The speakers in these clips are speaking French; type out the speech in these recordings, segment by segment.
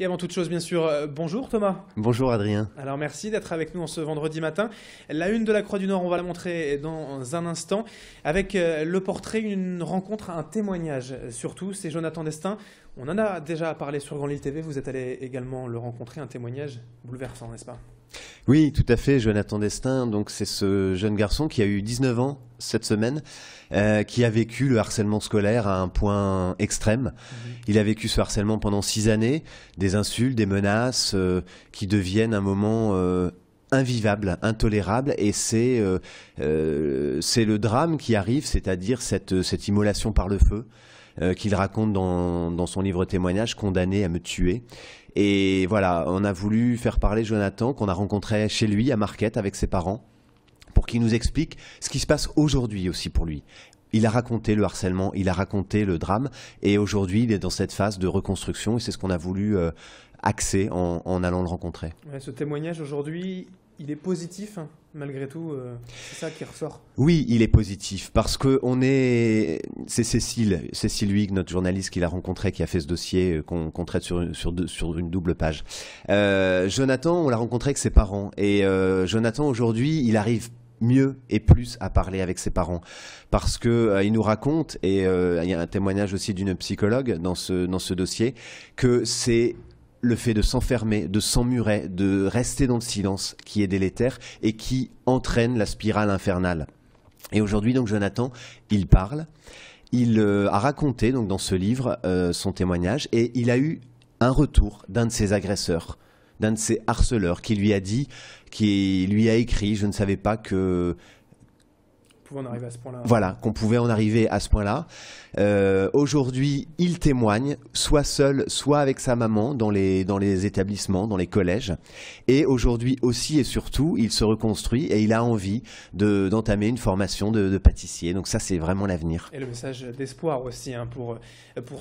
Et avant toute chose, bien sûr, euh, bonjour Thomas. Bonjour Adrien. Alors merci d'être avec nous en ce vendredi matin. La une de la Croix du Nord, on va la montrer dans un instant. Avec euh, le portrait, une rencontre, un témoignage surtout. C'est Jonathan Destin. On en a déjà parlé sur Grand Lille TV. Vous êtes allé également le rencontrer. Un témoignage bouleversant, n'est-ce pas oui, tout à fait, Jonathan Destin. Donc, c'est ce jeune garçon qui a eu 19 ans cette semaine, euh, qui a vécu le harcèlement scolaire à un point extrême. Mhm. Il a vécu ce harcèlement pendant six années, des insultes, des menaces, euh, qui deviennent un moment euh, invivable, intolérable, et c'est le drame qui arrive, c'est-à-dire cette immolation par le feu. Euh, qu'il raconte dans, son livre témoignage, condamné à me tuer. Et voilà, on a voulu faire parler Jonathan, qu'on a rencontré chez lui à Marquette avec ses parents, pour qu'il nous explique ce qui se passe aujourd'hui aussi pour lui. Il a raconté le harcèlement, il a raconté le drame, et aujourd'hui il est dans cette phase de reconstruction, et c'est ce qu'on a voulu euh, axer en, allant le rencontrer. ce témoignage aujourd'hui, il est positif hein, malgré tout. Euh, c'est ça qui ressort. Oui, il est positif parce que on est. C'est Cécile, Cécile Huyghe, notre journaliste qui l'a rencontré, qui a fait ce dossier euh, qu'on traite sur, une double page. Euh, Jonathan, on l'a rencontré avec ses parents et Jonathan aujourd'hui, il arrive mieux et plus à parler avec ses parents parce que il nous raconte et il y a un témoignage aussi d'une psychologue dans ce dossier que c'est le fait de s'enfermer, de s'emmurer, de rester dans le silence qui est délétère et qui entraîne la spirale infernale. Et aujourd'hui, donc, Jonathan, il parle. Il euh, a raconté donc dans ce livre euh, son témoignage et il a eu un retour d'un de ses agresseurs, d'un de ses harceleurs qui lui a dit, qui lui a écrit, je ne savais pas que en arriver à ce point-là. Voilà, qu'on pouvait en arriver à ce point-là. Euh, aujourd'hui, il témoigne, soit seul, soit avec sa maman, dans les, établissements, dans les collèges. Et aujourd'hui aussi et surtout, il se reconstruit et il a envie d'entamer une formation de, pâtissier. Donc ça, c'est vraiment l'avenir. Et le message d'espoir aussi hein, pour,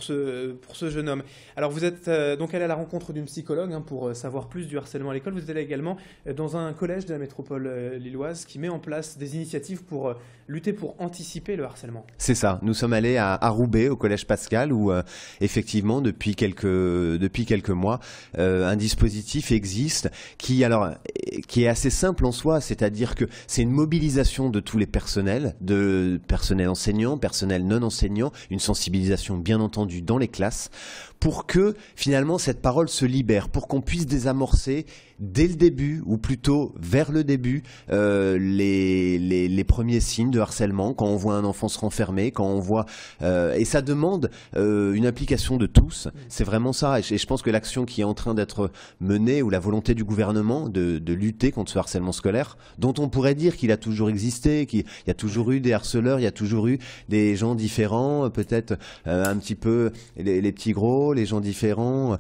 ce, jeune homme. Alors vous êtes euh, donc allé à la rencontre d'une psychologue hein, pour euh, savoir plus du harcèlement à l'école. Vous êtes allé également dans un collège de la métropole lilloise qui met en place des initiatives pour lutter pour anticiper le harcèlement. C'est ça. Nous sommes allés à, Roubaix, au collège Pascal, où euh, effectivement, depuis quelques, depuis quelques mois, euh, un dispositif existe qui, alors, qui est assez simple en soi, c'est-à-dire que c'est une mobilisation de tous les personnels, de personnel enseignant, personnel non enseignant, une sensibilisation bien entendu dans les classes, pour que finalement cette parole se libère, pour qu'on puisse désamorcer dès le début, ou plutôt vers le début, euh, les, les, les premiers signes de harcèlement, quand on voit un enfant se renfermer, quand on voit... Euh, et ça demande euh, une implication de tous. Mm. C'est vraiment ça. Et je, pense que l'action qui est en train d'être menée, ou la volonté du gouvernement de, lutter contre ce harcèlement scolaire, dont on pourrait dire qu'il a toujours existé, qu'il y a toujours eu des harceleurs, il y a toujours eu des gens différents, peut-être euh, un petit peu les, petits gros, les gens différents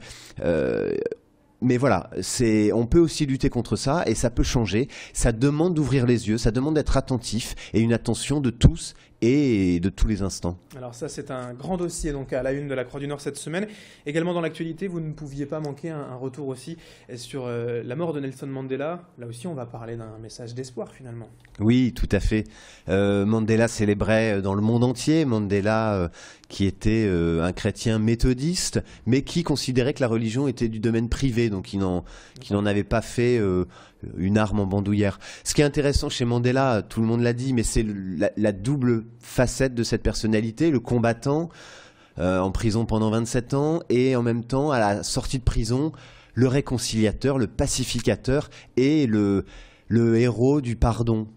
mais voilà, c'est on peut aussi lutter contre ça et ça peut changer. Ça demande d'ouvrir les yeux, ça demande d'être attentif et une attention de tous et de tous les instants. Alors ça, c'est un grand dossier donc à la une de la Croix du Nord cette semaine. Également dans l'actualité, vous ne pouviez pas manquer un, retour aussi euh, sur euh, la mort de Nelson Mandela. Là aussi, on va parler d'un message d'espoir finalement. Oui, tout à fait. Euh, Mandela célébrait dans le monde entier. Mandela, qui était un chrétien méthodiste, mais qui considérait que la religion était du domaine privé, donc qui n'en avait pas fait une arme en bandoulière. Ce qui est intéressant chez Mandela, tout le monde l'a dit, mais c'est la, double facette de cette personnalité, le combattant euh, en prison pendant 27 ans et en même temps à la sortie de prison, le réconciliateur, le pacificateur et le, héros du pardon.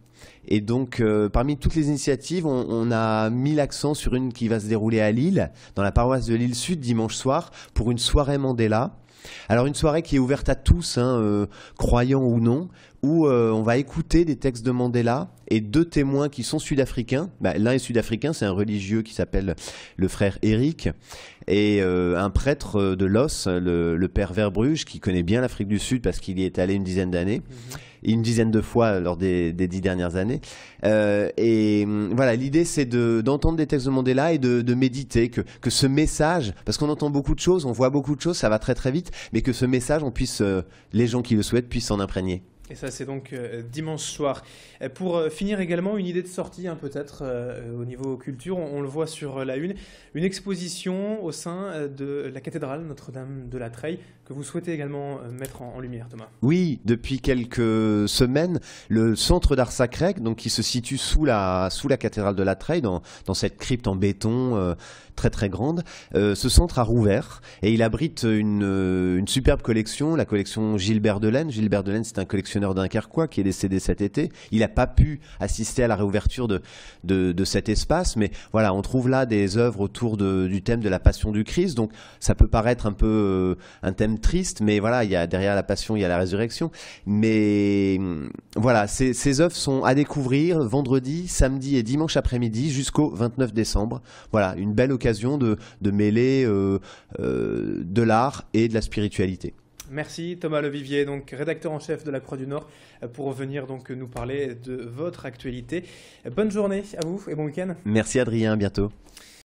Et donc, euh, parmi toutes les initiatives, on, on a mis l'accent sur une qui va se dérouler à Lille, dans la paroisse de Lille Sud, dimanche soir, pour une soirée Mandela. Alors une soirée qui est ouverte à tous, hein, euh, croyants ou non, où euh, on va écouter des textes de Mandela et deux témoins qui sont sud-africains. Bah, l'un est sud-africain, c'est un religieux qui s'appelle le frère Eric, et euh, un prêtre de Los, le, père Verbruge, qui connaît bien l'Afrique du Sud parce qu'il y est allé une dizaine d'années. Mhm une dizaine de fois euh, lors des, des dix dernières années. Euh, et hum, voilà, l'idée c'est d'entendre des textes de Mandela et de, méditer, que, que, ce message, parce qu'on entend beaucoup de choses, on voit beaucoup de choses, ça va très très vite, mais que ce message, on puisse, euh, les gens qui le souhaitent puissent s'en imprégner. Et ça, c'est donc euh, dimanche soir. Euh, pour euh, finir également, une idée de sortie, hein, peut-être, au niveau culture. On, le voit sur la une. Une exposition au sein de la cathédrale Notre-Dame de la Treille que vous souhaitez également mettre en, lumière, Thomas. Oui, depuis quelques semaines, le centre d'art sacré, donc, qui se situe sous la, sous la cathédrale de la Treille, dans, cette crypte en béton, très très grande. Euh, ce centre a rouvert et il abrite euh, une, superbe collection, la collection Gilbert Delaine. Gilbert Delaine, c'est un collectionneur dunkerquois qui est décédé cet été. Il n'a pas pu assister à la réouverture de, de, cet espace, mais voilà, on trouve là des œuvres autour du thème de la passion du Christ. Donc ça peut paraître un peu euh, un thème triste, mais voilà, il y a derrière la passion, il y a la résurrection. Mais mm, voilà, ces œuvres sont à découvrir vendredi, samedi et dimanche après-midi jusqu'au 29 décembre. Voilà, une belle occasion de, mêler euh, euh, de l'art et de la spiritualité. Merci Thomas Levivier, donc rédacteur en chef de la Croix du Nord, pour venir donc nous parler de votre actualité. Bonne journée à vous et bon week-end. Merci Adrien, à bientôt.